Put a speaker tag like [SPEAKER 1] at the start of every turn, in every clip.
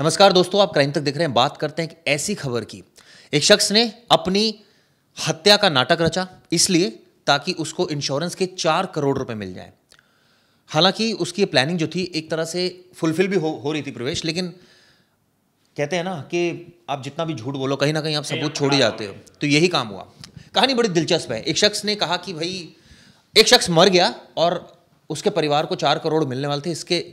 [SPEAKER 1] नमस्कार दोस्तों आप क्राइम तक देख रहे हैं बात करते हैं एक ऐसी खबर की एक शख्स ने अपनी हत्या का नाटक रचा इसलिए ताकि उसको इंश्योरेंस के चार करोड़ रुपए मिल जाए हालांकि उसकी प्लानिंग जो थी एक तरह से फुलफिल भी हो, हो रही थी प्रवेश लेकिन कहते हैं ना कि आप जितना भी झूठ बोलो कहीं ना कहीं आप सबूत छोड़ ही हाँ। जाते हो तो यही काम हुआ कहानी बड़ी दिलचस्प है एक शख्स ने कहा कि भाई एक शख्स मर गया और उसके परिवार को चार करोड़ मिलने वाले थे इसके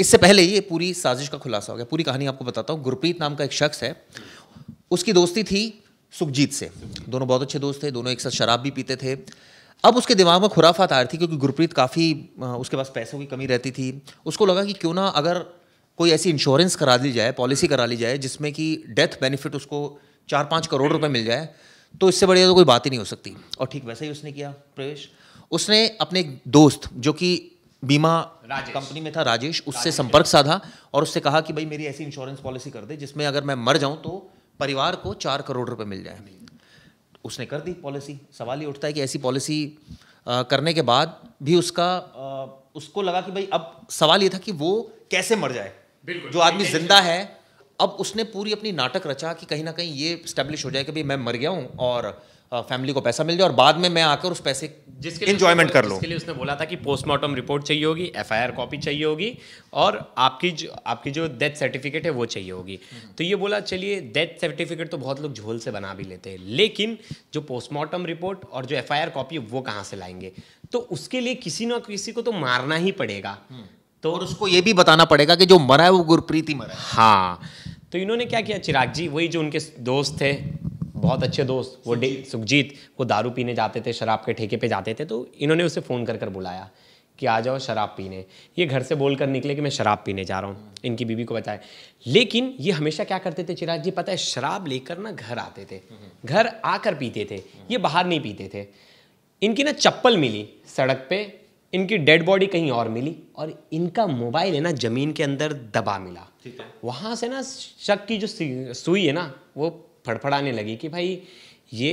[SPEAKER 1] इससे पहले ये पूरी साजिश का खुलासा हो गया पूरी कहानी आपको बताता हूँ गुरप्रीत नाम का एक शख्स है उसकी दोस्ती थी सुखजीत से दोनों बहुत अच्छे दोस्त थे दोनों एक साथ शराब भी पीते थे अब उसके दिमाग में खुराफात आ रही थी क्योंकि गुरप्रीत काफ़ी उसके पास पैसों की कमी रहती थी उसको लगा कि क्यों ना अगर कोई ऐसी इंश्योरेंस करा ली जाए पॉलिसी करा ली जाए जिसमें कि डेथ बेनिफिट उसको चार पाँच करोड़ रुपए मिल जाए तो इससे बढ़िया तो कोई बात ही नहीं हो सकती और ठीक वैसा ही उसने किया प्रवेश उसने अपने एक दोस्त जो कि बीमा कंपनी में था राजेश उससे संपर्क साधा और उससे कहा कि भाई मेरी ऐसी इंश्योरेंस पॉलिसी कर दे जिसमें अगर मैं मर जाऊं तो परिवार को चार करोड़ रुपए मिल जाए उसने कर दी पॉलिसी सवाल ये उठता है कि ऐसी पॉलिसी करने के बाद भी उसका उसको लगा कि भाई अब सवाल ये था कि वो कैसे मर जाए
[SPEAKER 2] जो आदमी जिंदा
[SPEAKER 1] है अब उसने पूरी अपनी नाटक रचा कि कहीं ना कहीं ये स्टैब्लिश हो जाए कि भाई मैं मर गया हूँ और
[SPEAKER 2] फैमिली को पैसा मिल जाए और बाद में मैं आकर उस पैसे जिसके इंजॉयमेंट कर लो लिए उसने बोला था कि पोस्टमार्टम रिपोर्ट चाहिए होगी एफ कॉपी चाहिए होगी और आपकी जो आपकी जो डेथ सर्टिफिकेट है वो चाहिए होगी हम्म। तो ये बोला चलिए डेथ सर्टिफिकेट तो बहुत लोग झोल से बना भी लेते हैं लेकिन जो पोस्टमार्टम रिपोर्ट और जो एफ कॉपी वो कहाँ से लाएंगे तो उसके लिए किसी ना किसी को तो मारना ही पड़ेगा हम्म। तो और उसको
[SPEAKER 1] ये भी बताना पड़ेगा कि जो मरा है वो गुरप्रीति मरा है हाँ
[SPEAKER 2] तो इन्होंने क्या किया चिराग जी वही जो उनके दोस्त थे बहुत अच्छे दोस्त वो डे सुखजीत वो दारू पीने जाते थे शराब के ठेके पे जाते थे तो इन्होंने उसे फ़ोन कर कर बुलाया कि आ जाओ शराब पीने ये घर से बोल कर निकले कि मैं शराब पीने जा रहा हूँ इनकी बीवी को बताए लेकिन ये हमेशा क्या करते थे चिराग जी पता है शराब लेकर ना घर आते थे घर आकर पीते थे ये बाहर नहीं पीते थे इनकी ना चप्पल मिली सड़क पे इनकी डेड बॉडी कहीं और मिली और इनका मोबाइल है ना ज़मीन के अंदर दबा मिला वहाँ से ना शक की जो सुई है ना वो फड़फड़ाने लगी कि भाई ये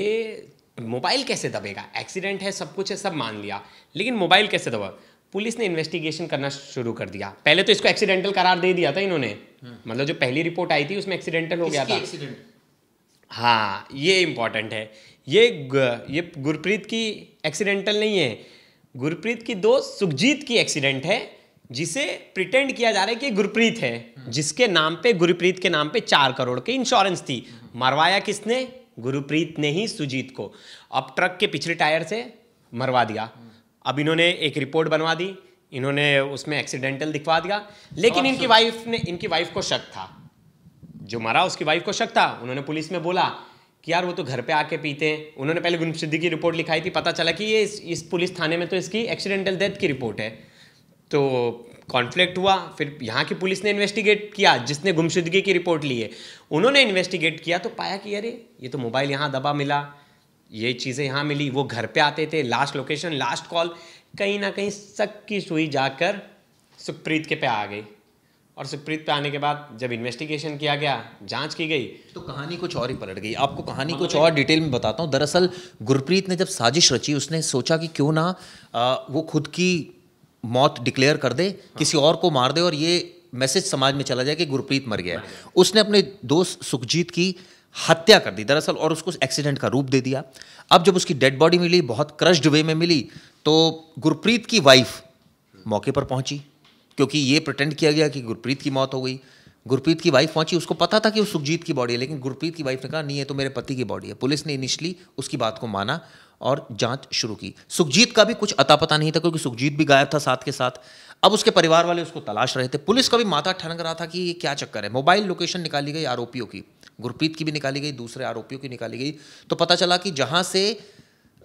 [SPEAKER 2] मोबाइल कैसे दबेगा एक्सीडेंट है सब कुछ है सब मान लिया लेकिन मोबाइल कैसे दबा पुलिस ने इन्वेस्टिगेशन करना शुरू कर दिया पहले तो इसको एक्सीडेंटल करार दे दिया था इन्होंने हम्म। मतलब जो पहली रिपोर्ट आई थी उसमें एक्सीडेंटल हो गया था एक्सीडेंट हाँ ये इंपॉर्टेंट है ये ये गुरप्रीत की एक्सीडेंटल नहीं है गुरप्रीत की दोस्त सुखजीत की एक्सीडेंट है जिसे प्रिटेंड किया जा रहा है कि गुरप्रीत है जिसके नाम पे गुरप्रीत के नाम पे चार करोड़ की इंश्योरेंस थी मरवाया किसने गुरप्रीत ने ही सुजीत को अब ट्रक के पिछले टायर से मरवा दिया अब इन्होंने एक रिपोर्ट बनवा दी इन्होंने उसमें एक्सीडेंटल दिखवा दिया लेकिन इनकी वाइफ ने इनकी वाइफ को शक था जो मरा उसकी वाइफ को शक था उन्होंने पुलिस में बोला कि यार वो तो घर पे आके पीते हैं उन्होंने पहले गुनसिद्धि की रिपोर्ट लिखाई थी पता चला कि ये इस, इस पुलिस थाने में तो इसकी एक्सीडेंटल डेथ की रिपोर्ट है तो कॉन्फ्लिक्ट हुआ फिर यहाँ की पुलिस ने इन्वेस्टिगेट किया जिसने गुमशुदगी की रिपोर्ट ली है उन्होंने इन्वेस्टिगेट किया तो पाया कि अरे ये तो मोबाइल यहाँ दबा मिला ये चीज़ें यहाँ मिली वो घर पे आते थे लास्ट लोकेशन लास्ट कॉल कहीं ना कहीं सक की सुई जाकर सुखप्रीत के पे आ गई और सुखप्रीत पे आने के बाद जब इन्वेस्टिगेशन किया गया जांच की गई तो कहानी कुछ और ही पलट गई आपको कहानी कुछ हाँ, और
[SPEAKER 1] डिटेल में बताता हूँ दरअसल गुरप्रीत ने जब साजिश रची उसने सोचा कि क्यों ना आ, वो खुद की मौत डिक्लेयर कर दे हाँ। किसी और को मार दे और ये मैसेज समाज में चला जाए कि गुरप्रीत मर गया है उसने अपने दोस्त सुखजीत की हत्या कर दी दरअसल और उसको एक्सीडेंट का रूप दे दिया अब जब उसकी डेड बॉडी मिली बहुत क्रश्ड वे में मिली तो गुरप्रीत की वाइफ मौके पर पहुंची क्योंकि ये प्रटेंड किया गया कि गुरप्रीत की मौत हो गई गुरप्रीत की वाइफ पहुंची उसको पता था कि वो सुखजीत की बॉडी है लेकिन गुरप्रीत की वाइफ ने कहा नहीं है तो मेरे पति की बॉडी है पुलिस ने इनिशियली उसकी बात को माना और जांच शुरू की सुखजीत का भी कुछ अता पता नहीं था क्योंकि सुखजीत भी गायब था साथ के साथ अब उसके परिवार वाले उसको तलाश रहे थे पुलिस का भी माथा ठनक रहा था कि ये क्या चक्कर है मोबाइल लोकेशन निकाली गई आरोपियों की गुरप्रीत की भी निकाली गई दूसरे आरोपियों की निकाली गई तो पता चला कि जहाँ से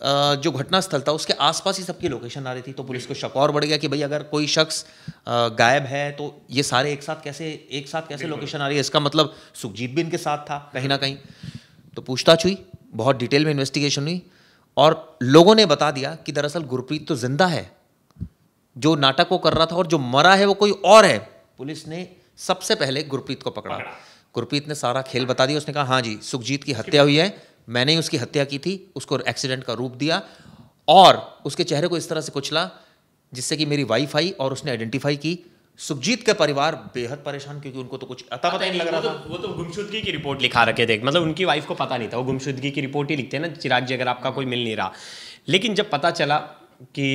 [SPEAKER 1] जो घटनास्थल था उसके आसपास ही सबकी लोकेशन आ रही थी तो पुलिस को शक और बढ़ गया कि भाई अगर कोई शख्स गायब है तो ये सारे एक साथ कैसे एक साथ कैसे लोकेशन आ रही है इसका मतलब सुखजीत भी इनके साथ था कहीं ना कहीं तो पूछताछ हुई बहुत डिटेल में इन्वेस्टिगेशन हुई और लोगों ने बता दिया कि दरअसल गुरप्रीत तो जिंदा है जो नाटक वो कर रहा था और जो मरा है वो कोई और है पुलिस ने सबसे पहले गुरप्रीत को पकड़ा गुरप्रीत ने सारा खेल बता दिया उसने कहा हाँ जी सुखजीत की हत्या हुई है मैंने ही उसकी हत्या की थी उसको एक्सीडेंट का रूप दिया और उसके चेहरे को इस तरह से कुचला जिससे कि मेरी वाइफ आई और उसने आइडेंटिफाई की सुखजीत का परिवार बेहद परेशान क्योंकि उनको तो कुछ अता पता नहीं लग रहा तो था तो,
[SPEAKER 2] वो तो गुमशुदगी की रिपोर्ट लिखा रखे थे मतलब उनकी वाइफ को पता नहीं था वो गुमशुदगी की रिपोर्ट ही लिखते हैं ना चिराग जी अगर आपका कोई मिल नहीं रहा लेकिन जब पता चला कि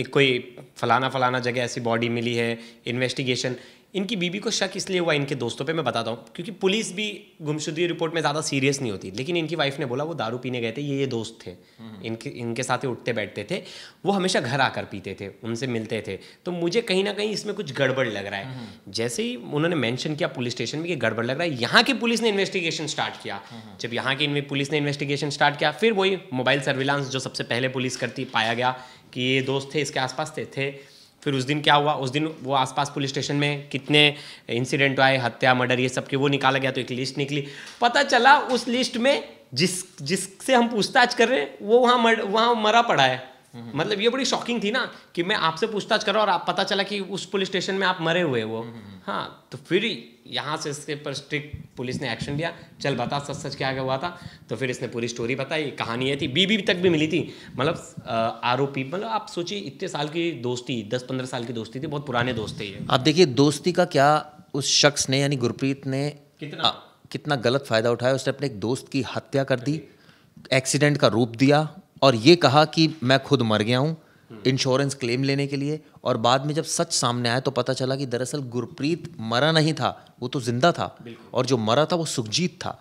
[SPEAKER 2] एक कोई फलाना फलाना जगह ऐसी बॉडी मिली है इन्वेस्टिगेशन इनकी बीबी को शक इसलिए हुआ इनके दोस्तों पे मैं बताता हूँ क्योंकि पुलिस भी गुमशुदगी रिपोर्ट में ज़्यादा सीरियस नहीं होती लेकिन इनकी वाइफ ने बोला वो दारू पीने गए थे ये ये दोस्त थे हम्म। इनके इनके साथ ही उठते बैठते थे वो हमेशा घर आकर पीते थे उनसे मिलते थे तो मुझे कहीं ना कहीं इसमें कुछ गड़बड़ लग रहा है हम्म। जैसे ही उन्होंने मैंशन किया पुलिस स्टेशन में कि गड़बड़ लग रहा है यहाँ की पुलिस ने इन्वेस्टिगेशन स्टार्ट किया हम्म। जब यहाँ की पुलिस ने इन्वेस्टिगेशन स्टार्ट किया फिर वही मोबाइल सर्विलांस जो सबसे पहले पुलिस करती पाया गया कि ये दोस्त थे इसके आसपास थे थे फिर उस दिन क्या हुआ उस दिन वो आसपास पुलिस स्टेशन में कितने इंसिडेंट आए हत्या मर्डर ये सब के वो निकाला गया तो एक लिस्ट निकली पता चला उस लिस्ट में जिस जिससे हम पूछताछ कर रहे हैं वो वहाँ मर वहाँ मरा पड़ा है हम्म। मतलब ये बड़ी शॉकिंग थी ना कि मैं आपसे पूछताछ कर रहा हूँ और आप पता चला कि उस पुलिस स्टेशन में आप मरे हुए वो हम्म, हम्म, हाँ तो फिर यहाँ से इसके पर स्ट्रिक्ट पुलिस ने एक्शन लिया चल बता सच सच क्या हुआ था तो फिर इसने पूरी स्टोरी बताई कहानी है थी बीबी तक भी मिली थी मतलब आरोपी मतलब आप सोचिए इतने साल की दोस्ती दस पंद्रह साल की दोस्ती थी बहुत पुराने दोस्त थे
[SPEAKER 1] आप देखिए दोस्ती का क्या उस शख्स ने यानी गुरप्रीत ने कितना कितना गलत फ़ायदा उठाया उसने अपने एक दोस्त की हत्या कर दी एक्सीडेंट का रूप दिया और ये कहा कि मैं खुद मर गया हूँ इंश्योरेंस क्लेम लेने के लिए और बाद में जब सच सामने आया तो पता चला कि दरअसल गुरप्रीत मरा नहीं था वो तो जिंदा था और जो मरा था वो सुखजीत था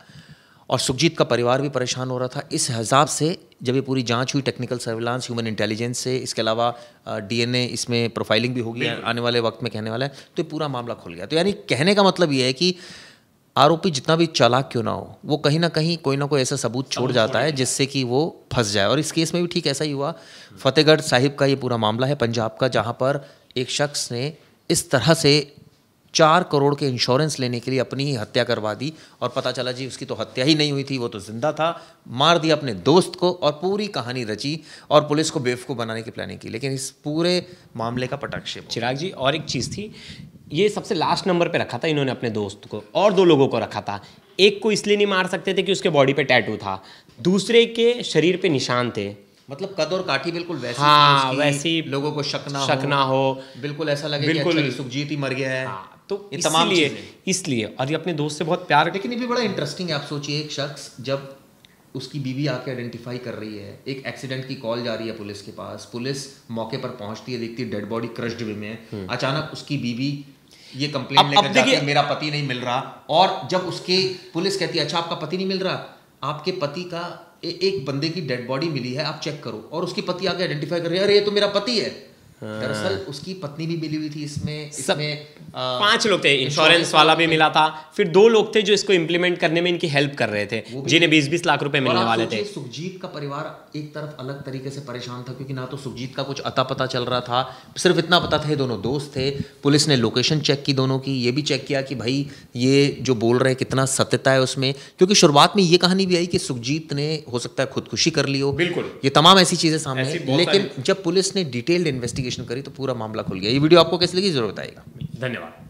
[SPEAKER 1] और सुखजीत का परिवार भी परेशान हो रहा था इस हिसाब से जब ये पूरी जांच हुई टेक्निकल सर्विलांस ह्यूमन इंटेलिजेंस से इसके अलावा डीएनए इसमें प्रोफाइलिंग भी होगी आने वाले वक्त में कहने वाला है तो ये पूरा मामला खुल गया तो यानी कहने का मतलब ये है कि आरोपी जितना भी चालाक क्यों ना हो वो कहीं ना कहीं कोई ना कोई ऐसा सबूत छोड़ जाता है जिससे कि वो फंस जाए और इस केस में भी ठीक ऐसा ही हुआ फतेहगढ़ साहिब का ये पूरा मामला है पंजाब का जहाँ पर एक शख्स ने इस तरह से चार करोड़ के इंश्योरेंस लेने के लिए अपनी ही हत्या करवा दी और पता चला जी उसकी तो हत्या ही नहीं हुई थी वो तो जिंदा था मार दिया अपने दोस्त को और पूरी कहानी रची और पुलिस को बेवकूफ़ बनाने की प्लानिंग की लेकिन इस पूरे मामले
[SPEAKER 2] का पटाक्षेप चिराग जी और एक चीज़ थी ये सबसे लास्ट नंबर पे रखा था इन्होंने अपने दोस्त को और दो लोगों को रखा था एक को इसलिए नहीं मार सकते थे कि उसके बॉडी पे टैटू था दूसरे के शरीर पे निशान थे
[SPEAKER 1] मतलब कद और काठी बिल्कुल वैसी हाँ वैसी
[SPEAKER 2] लोगों को शक ना शक ना हो
[SPEAKER 1] बिल्कुल ऐसा लगे बिल्कुल अच्छा
[SPEAKER 2] सुखजीत ही मर गया है हाँ, तो तमाम इसलिए और ये
[SPEAKER 1] अपने दोस्त से बहुत प्यार लेकिन ये भी बड़ा इंटरेस्टिंग है आप सोचिए एक शख्स जब उसकी बीवी आके आइडेंटिफाई कर रही है एक एक्सीडेंट की कॉल जा रही है पुलिस के पास पुलिस मौके पर पहुंचती है देखती है डेड बॉडी क्रश्ड वे में हम्म। अचानक उसकी बीवी ये कंप्लेन लेकर जाती है मेरा पति नहीं मिल रहा और जब उसके पुलिस कहती है अच्छा आपका पति नहीं मिल रहा आपके पति का ए, एक बंदे की डेड बॉडी मिली है आप चेक करो और उसके पति आगे आइडेंटिफाई कर रहे हैं अरे ये तो मेरा पति है हाँ। दरअसल उसकी पत्नी भी मिली हुई थी इसमें इसमें
[SPEAKER 2] पांच लोग थे इंश्योरेंस वाला भी मिला था फिर दो लोग थे जो इसको इम्प्लीमेंट करने में इनकी हेल्प कर रहे थे जिन्हें बीस बीस लाख रुपए मिलने वाले थे
[SPEAKER 1] सुखजीत का परिवार एक तरफ अलग तरीके से परेशान था क्योंकि ना तो सुखजीत का कुछ अता पता चल रहा था सिर्फ इतना पता था दोनों दोस्त थे पुलिस ने लोकेशन चेक की दोनों की ये भी चेक किया कि भाई ये जो बोल रहे हैं कितना सत्यता है उसमें क्योंकि शुरुआत में ये कहानी भी आई कि सुखजीत ने हो सकता है खुदकुशी कर ली हो बिल्कुल ये तमाम ऐसी चीजें सामने लेकिन जब पुलिस ने डिटेल्ड इन्वेस्टिगेशन इन्वेस्टिगेशन करी तो पूरा मामला खुल गया ये वीडियो आपको कैसे लगी जरूर बताएगा
[SPEAKER 2] धन्यवाद